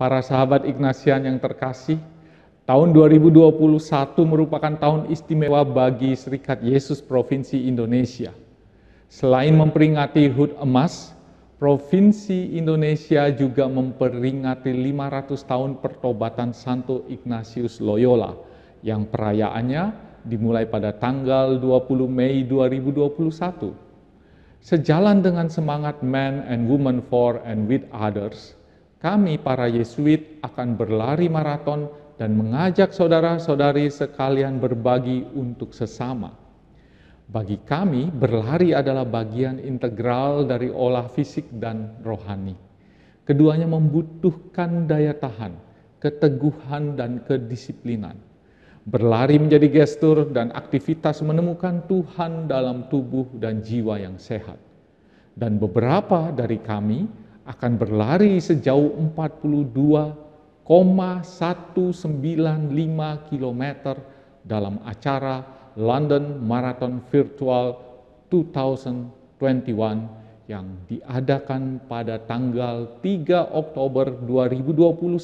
para sahabat Ignasian yang terkasih, tahun 2021 merupakan tahun istimewa bagi Serikat Yesus Provinsi Indonesia. Selain memperingati HUT emas, Provinsi Indonesia juga memperingati 500 tahun pertobatan Santo Ignatius Loyola yang perayaannya dimulai pada tanggal 20 Mei 2021. Sejalan dengan semangat Men and Women for and with others, kami para Yesuit akan berlari maraton dan mengajak saudara-saudari sekalian berbagi untuk sesama. Bagi kami, berlari adalah bagian integral dari olah fisik dan rohani. Keduanya membutuhkan daya tahan, keteguhan, dan kedisiplinan. Berlari menjadi gestur dan aktivitas menemukan Tuhan dalam tubuh dan jiwa yang sehat. Dan beberapa dari kami akan berlari sejauh 42,195 km dalam acara London Marathon Virtual 2021 yang diadakan pada tanggal 3 Oktober 2021.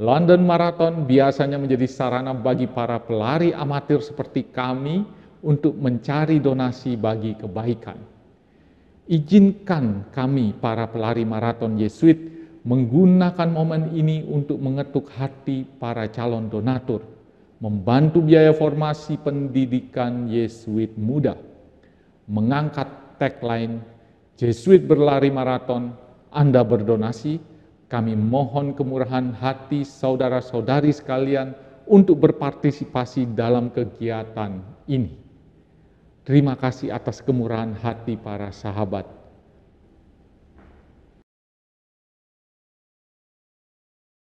London Marathon biasanya menjadi sarana bagi para pelari amatir seperti kami untuk mencari donasi bagi kebaikan. Izinkan kami para pelari maraton Yesuit menggunakan momen ini untuk mengetuk hati para calon donatur, membantu biaya formasi pendidikan Yesuit muda, mengangkat tagline Yesuit berlari maraton, Anda berdonasi, kami mohon kemurahan hati saudara-saudari sekalian untuk berpartisipasi dalam kegiatan ini. Terima kasih atas kemurahan hati para sahabat